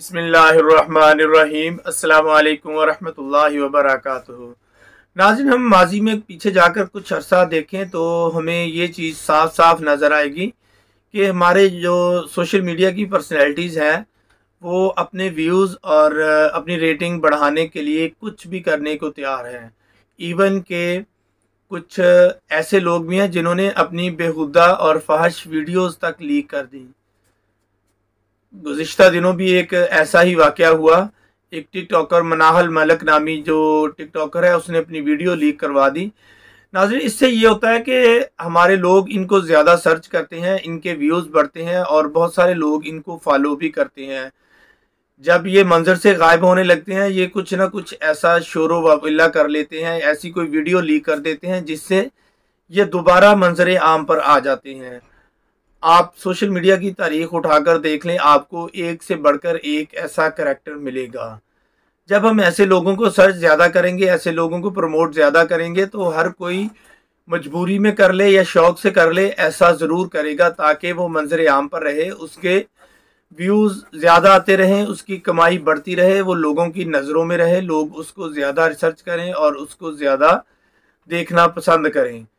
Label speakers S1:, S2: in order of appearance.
S1: बसमीम् अल्लाम वरहमल नाजिन हम माजी में पीछे जाकर कुछ अरसा देखें तो हमें ये चीज़ साफ साफ नज़र आएगी कि हमारे जो सोशल मीडिया की पर्सनैलिटीज़ हैं वो अपने व्यूज़ और अपनी रेटिंग बढ़ाने के लिए कुछ भी करने को तैयार हैं इवन के कुछ ऐसे लोग भी हैं जिन्होंने अपनी बेहुदा और फहश वीडियोज़ तक लीक कर दी गुज्त दिनों भी एक ऐसा ही वाक़ हुआ एक टिकटॉकर मनाहल मलक नामी जो टिकटॉकर है उसने अपनी वीडियो लीक करवा दी नाजर इससे ये होता है कि हमारे लोग इनको ज़्यादा सर्च करते हैं इनके व्यूज़ बढ़ते हैं और बहुत सारे लोग इनको फॉलो भी करते हैं जब ये मंजर से गायब होने लगते हैं ये कुछ ना कुछ ऐसा शोर वबिल्ला कर लेते हैं ऐसी कोई वीडियो लीक कर देते हैं जिससे ये दोबारा मंजर आम पर आ जाते हैं आप सोशल मीडिया की तारीख उठाकर देख लें आपको एक से बढ़कर एक ऐसा करेक्टर मिलेगा जब हम ऐसे लोगों को सर्च ज़्यादा करेंगे ऐसे लोगों को प्रमोट ज़्यादा करेंगे तो हर कोई मजबूरी में कर ले या शौक से कर ले ऐसा ज़रूर करेगा ताकि वो मंजर आम पर रहे उसके व्यूज़ ज़्यादा आते रहें उसकी कमाई बढ़ती रहे वो लोगों की नज़रों में रहे लोग उसको ज़्यादा रिसर्च करें और उसको ज़्यादा देखना पसंद करें